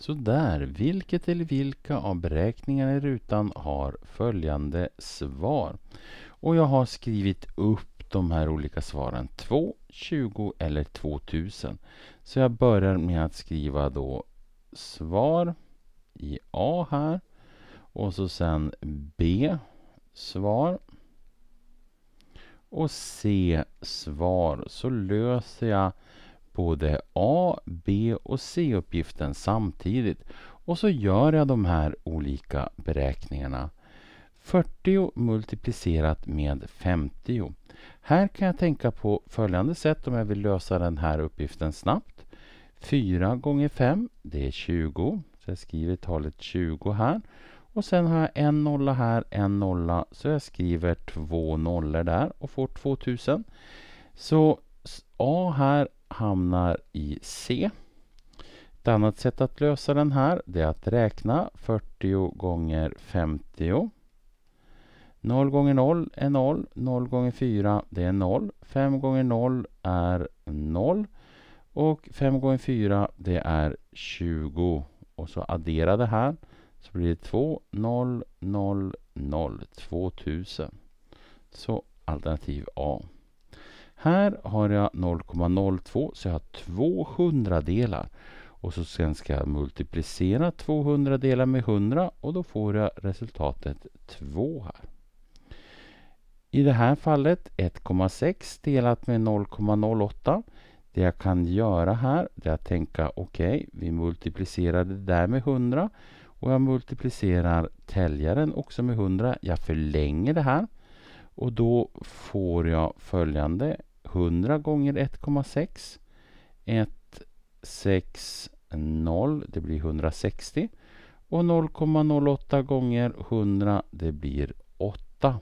Sådär, vilket eller vilka av beräkningarna i rutan har följande svar? Och jag har skrivit upp de här olika svaren 2, 20 eller 2000. Så jag börjar med att skriva då svar i A här och så sen B svar och C svar så löser jag både A, B och C-uppgiften samtidigt och så gör jag de här olika beräkningarna. 40 multiplicerat med 50. Här kan jag tänka på följande sätt om jag vill lösa den här uppgiften snabbt. 4 gånger 5, det är 20. Så jag skriver talet 20 här. Och sen har jag en nolla här, en nolla, så jag skriver två nollor där och får 2000. Så A här hamnar i C. Ett annat sätt att lösa den här det är att räkna 40 gånger 50. 0 gånger 0 är 0, 0 gånger 4 det är 0, 5 gånger 0 är 0 och 5 gånger 4 det är 20 och så addera det här så blir det 2, 0, 0, 0, 2000. Så alternativ A. Här har jag 0,02 så jag har 2 hundradelar. Och så sen ska jag multiplicera 2 hundradelar med 100 och då får jag resultatet 2 här. I det här fallet 1,6 delat med 0,08. Det jag kan göra här är att tänka okej, okay, vi multiplicerar det där med 100 och jag multiplicerar täljaren också med 100. Jag förlänger det här och då får jag följande 100 gånger 1,6. 160 det blir 160. Och 0,08 gånger 100 det blir 8.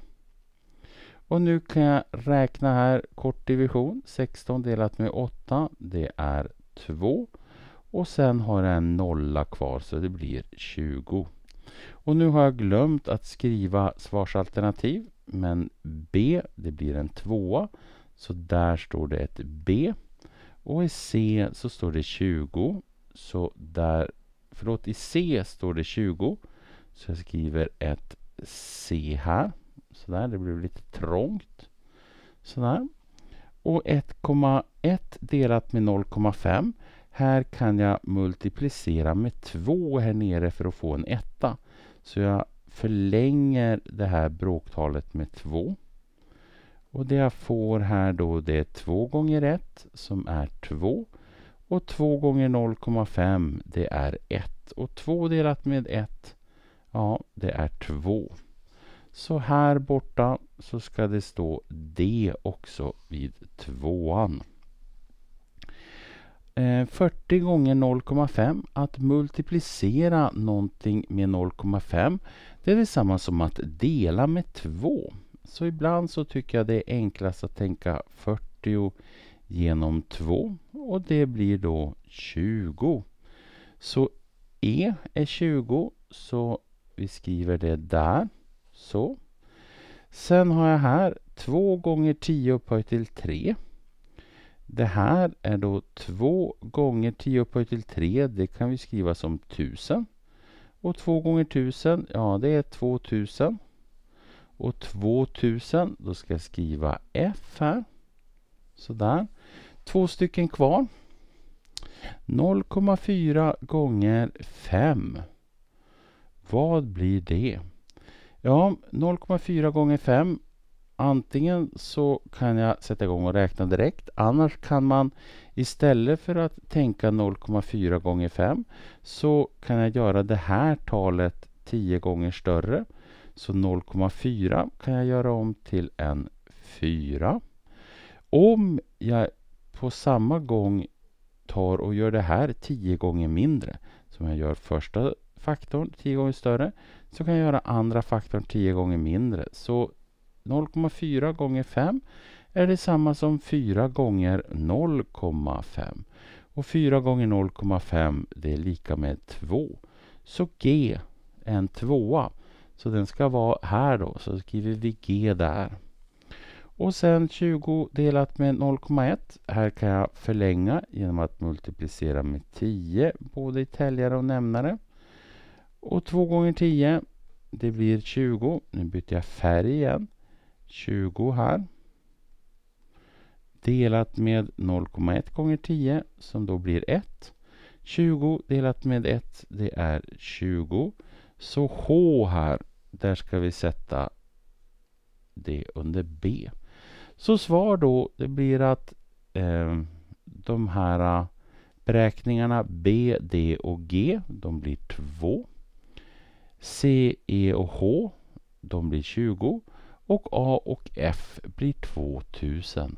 Och nu kan jag räkna här kort division. 16 delat med 8 det är 2. Och sen har jag en nolla kvar så det blir 20. Och nu har jag glömt att skriva svarsalternativ. Men B det blir en tvåa. Så där står det ett B. Och i C så står det 20. Så där, förlåt, i C står det 20. Så jag skriver ett C här. Så där, det blev lite trångt. Så där. Och 1,1 delat med 0,5. Här kan jag multiplicera med 2 här nere för att få en etta. Så jag förlänger det här bråktalet med 2. Och det jag får här då det är 2 gånger 1 som är 2. Och 2 gånger 0,5 det är 1. Och 2 delat med 1, ja det är 2. Så här borta så ska det stå D också vid tvåan. 40 eh, gånger 0,5. Att multiplicera någonting med 0,5 det är detsamma som att dela med 2. Så ibland så tycker jag det är enklast att tänka 40 genom 2 och det blir då 20. Så E är 20 så vi skriver det där. Så. Sen har jag här 2 gånger 10 upphöjt till 3. Det här är då 2 gånger 10 upphöjt till 3. Det kan vi skriva som 1000. Och 2 gånger 1000, ja det är 2000 och 2000. Då ska jag skriva F här. Sådär. Två stycken kvar. 0,4 gånger 5. Vad blir det? Ja, 0,4 gånger 5. Antingen så kan jag sätta igång och räkna direkt. Annars kan man istället för att tänka 0,4 gånger 5 så kan jag göra det här talet 10 gånger större. Så 0,4 kan jag göra om till en 4. Om jag på samma gång tar och gör det här 10 gånger mindre som jag gör första faktorn 10 gånger större så kan jag göra andra faktorn 10 gånger mindre. Så 0,4 gånger 5 är detsamma som 4 gånger 0,5. Och 4 gånger 0,5 det är lika med 2. Så G är en tvåa. Så den ska vara här då, så skriver vi G där. Och sen 20 delat med 0,1. Här kan jag förlänga genom att multiplicera med 10, både i täljare och nämnare. Och 2 gånger 10, det blir 20. Nu byter jag färg igen. 20 här. Delat med 0,1 gånger 10 som då blir 1. 20 delat med 1 det är 20. Så H här, där ska vi sätta det under B. Så svar då, det blir att eh, de här eh, beräkningarna B, D och G, de blir 2. C, E och H, de blir 20. Och A och F blir 2000.